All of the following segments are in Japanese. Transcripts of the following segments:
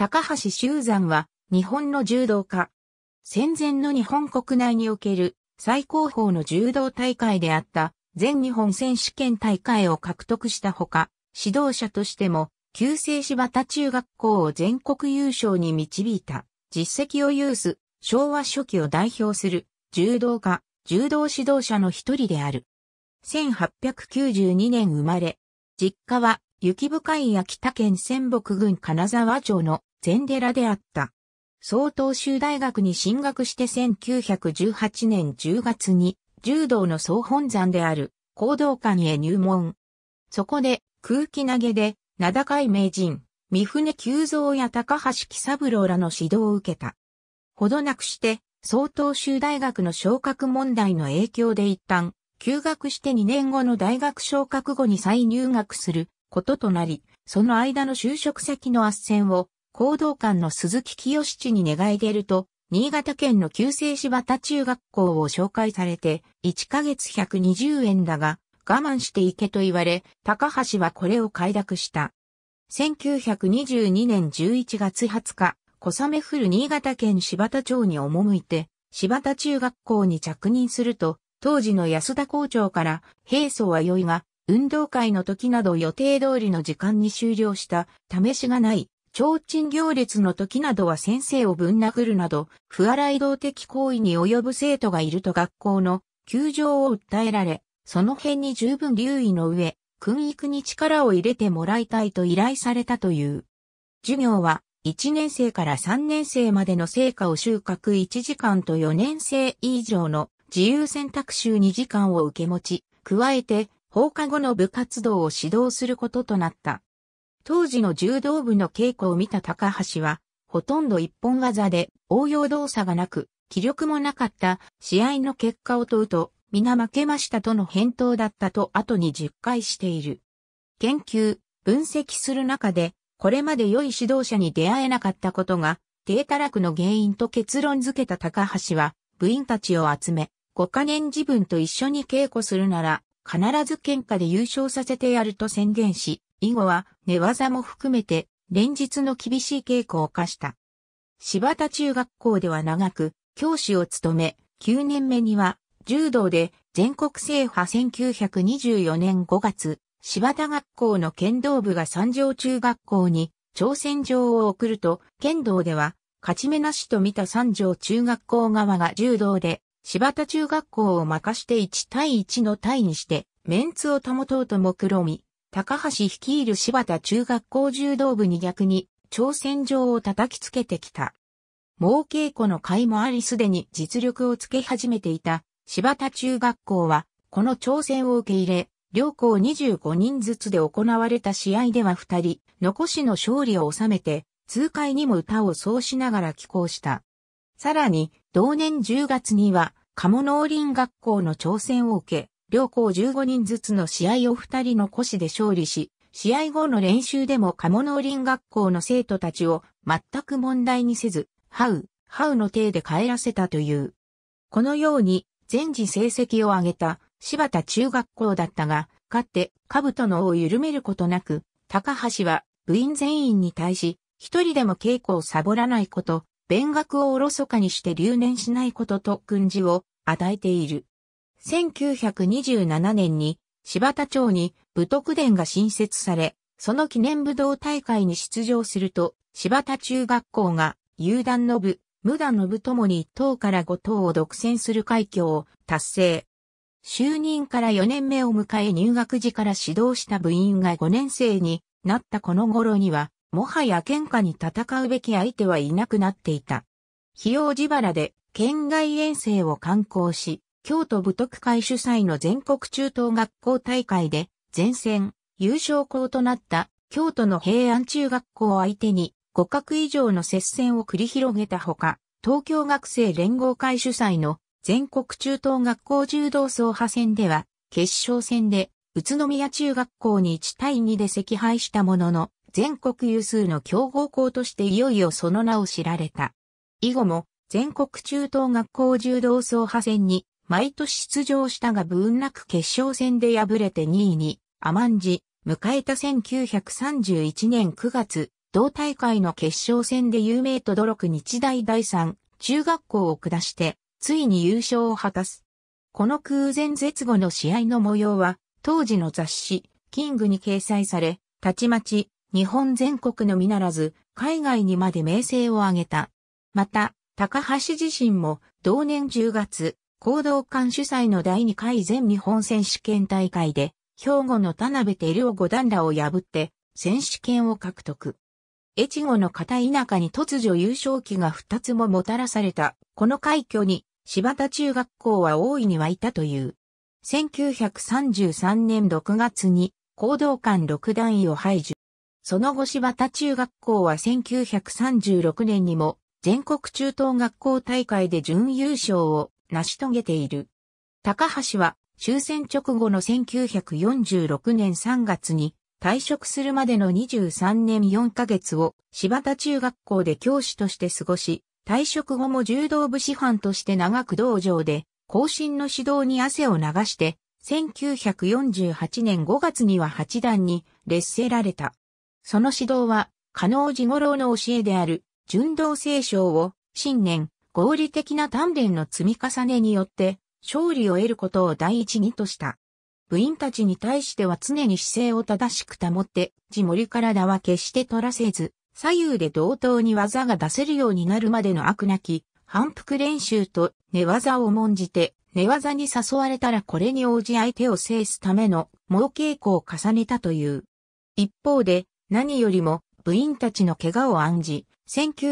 高橋修山は日本の柔道家。戦前の日本国内における最高峰の柔道大会であった全日本選手権大会を獲得したほか、指導者としても旧制柴田中学校を全国優勝に導いた実績を有す昭和初期を代表する柔道家、柔道指導者の一人である。1892年生まれ、実家は雪深い秋田県仙北郡金沢町の禅寺であった。総東州大学に進学して1918年10月に柔道の総本山である行動館へ入門。そこで空気投げで名高い名人、三船久蔵や高橋喜三郎らの指導を受けた。ほどなくして、総東州大学の昇格問題の影響で一旦、休学して2年後の大学昇格後に再入学することとなり、その間の就職先の斡旋を行動官の鈴木清七に願い出ると、新潟県の旧制柴田中学校を紹介されて、1ヶ月120円だが、我慢していけと言われ、高橋はこれを快諾した。1922年11月20日、小雨降る新潟県柴田町に赴いて、柴田中学校に着任すると、当時の安田校長から、平素は良いが、運動会の時など予定通りの時間に終了した、試しがない、提灯行列の時などは先生をぶん殴るなど、不洗い動的行為に及ぶ生徒がいると学校の窮状を訴えられ、その辺に十分留意の上、訓育に力を入れてもらいたいと依頼されたという。授業は、1年生から3年生までの成果を収穫1時間と4年生以上の自由選択集2時間を受け持ち、加えて放課後の部活動を指導することとなった。当時の柔道部の稽古を見た高橋は、ほとんど一本技で応用動作がなく、気力もなかった試合の結果を問うと、皆負けましたとの返答だったと後に実会している。研究、分析する中で、これまで良い指導者に出会えなかったことが、低たらくの原因と結論づけた高橋は、部員たちを集め、5カ年自分と一緒に稽古するなら、必ず喧嘩で優勝させてやると宣言し、以後は寝技も含めて連日の厳しい稽古を課した。柴田中学校では長く教師を務め、9年目には柔道で全国制覇1924年5月、柴田学校の剣道部が三条中学校に挑戦状を送ると、剣道では勝ち目なしと見た三条中学校側が柔道で柴田中学校を任して1対1の対にして、メンツを保とうと目論み、高橋率いる柴田中学校柔道部に逆に、挑戦状を叩きつけてきた。猛稽古の会もありすでに実力をつけ始めていた柴田中学校は、この挑戦を受け入れ、両校25人ずつで行われた試合では2人、残しの勝利を収めて、痛快にも歌を奏しながら寄稿した。さらに、同年10月には、鴨農林学校の挑戦を受け、両校15人ずつの試合を2人の腰で勝利し、試合後の練習でも鴨農林学校の生徒たちを全く問題にせず、ハウ、ハウの体で帰らせたという。このように、全時成績を上げた柴田中学校だったが、かって兜の尾を緩めることなく、高橋は部員全員に対し、一人でも稽古をサボらないこと、勉学をおろそかにして留年しないことと訓示を与えている。1927年に柴田町に武徳殿が新設され、その記念武道大会に出場すると、柴田中学校が有段の部、無段の部ともに1等から5等を独占する快挙を達成。就任から4年目を迎え入学時から指導した部員が5年生になったこの頃には、もはや喧嘩に戦うべき相手はいなくなっていた。費用自腹で県外遠征を観光し、京都武徳会主催の全国中等学校大会で、前線、優勝校となった京都の平安中学校を相手に互角以上の接戦を繰り広げたほか、東京学生連合会主催の全国中等学校柔道総派戦では、決勝戦で宇都宮中学校に1対2で惜敗したものの、全国有数の強豪校としていよいよその名を知られた。以後も全国中等学校柔道総派戦に毎年出場したが部運なく決勝戦で敗れて2位に甘んじ、迎えた1931年9月、同大会の決勝戦で有名と努力日大第三中学校を下して、ついに優勝を果たす。この空前絶後の試合の模様は、当時の雑誌、キングに掲載され、たちまち、日本全国のみならず、海外にまで名声を上げた。また、高橋自身も、同年10月、行動館主催の第2回全日本選手権大会で、兵庫の田辺照夫五段らを破って、選手権を獲得。越後の片田舎に突如優勝旗が2つももたらされた、この快挙に、柴田中学校は大いに沸いたという。1933年6月に、行動館六段位を排除。その後柴田中学校は1936年にも、全国中等学校大会で準優勝を成し遂げている。高橋は終戦直後の1946年3月に退職するまでの23年4ヶ月を柴田中学校で教師として過ごし、退職後も柔道部師範として長く道場で後進の指導に汗を流して、1948年5月には八段に劣勢られた。その指導は、加納寺五郎の教えである、純道聖書を、新年、合理的な鍛錬の積み重ねによって勝利を得ることを第一義とした。部員たちに対しては常に姿勢を正しく保って、地り。体は決して取らせず、左右で同等に技が出せるようになるまでの悪なき、反復練習と寝技を重んじて、寝技に誘われたらこれに応じ相手を制すための猛稽古を重ねたという。一方で、何よりも部員たちの怪我を案じ、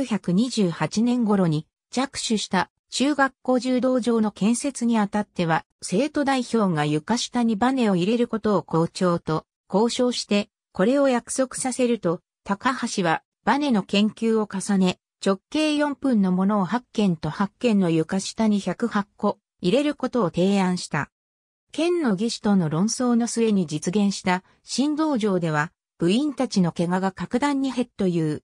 1928年頃に着手した中学校柔道場の建設にあたっては、生徒代表が床下にバネを入れることを校長と交渉して、これを約束させると、高橋はバネの研究を重ね、直径4分のものを8件と8件の床下に108個入れることを提案した。県の技師との論争の末に実現した新道場では、部員たちの怪我が格段に減っという。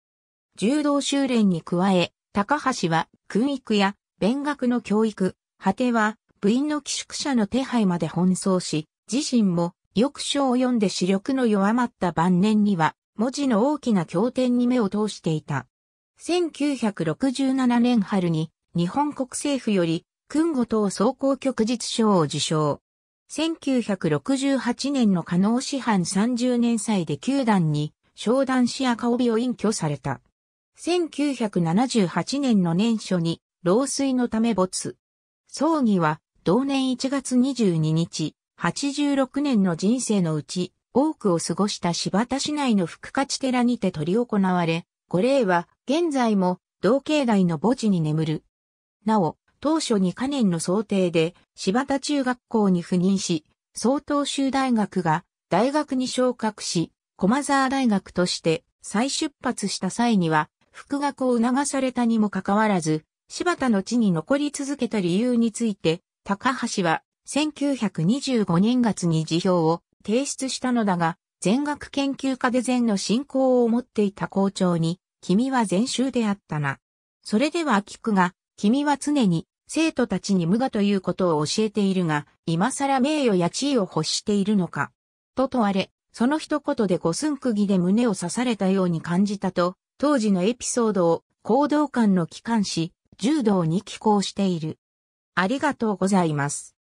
柔道修練に加え、高橋は訓育や勉学の教育、果ては部員の寄宿舎の手配まで奔走し、自身もく書を読んで視力の弱まった晩年には文字の大きな経典に目を通していた。1967年春に日本国政府より訓後等総合局実賞を受賞。1968年の加納師範30年祭で球団に商談し赤帯を隠居された。1978年の年初に老衰のため没。葬儀は同年1月22日、86年の人生のうち多くを過ごした柴田市内の福勝寺にて取り行われ、五霊は現在も同境内の墓地に眠る。なお、当初2カ年の想定で柴田中学校に赴任し、総統州大学が大学に昇格し、駒沢大学として再出発した際には、復学を促されたにもかかわらず、柴田の地に残り続けた理由について、高橋は1925年月に辞表を提出したのだが、全学研究家で全の信仰を持っていた校長に、君は全衆であったな。それでは聞くが、君は常に生徒たちに無我ということを教えているが、今更名誉や地位を欲しているのか。と問われ、その一言で五寸釘で胸を刺されたように感じたと、当時のエピソードを行動館の機関紙、柔道に寄稿している。ありがとうございます。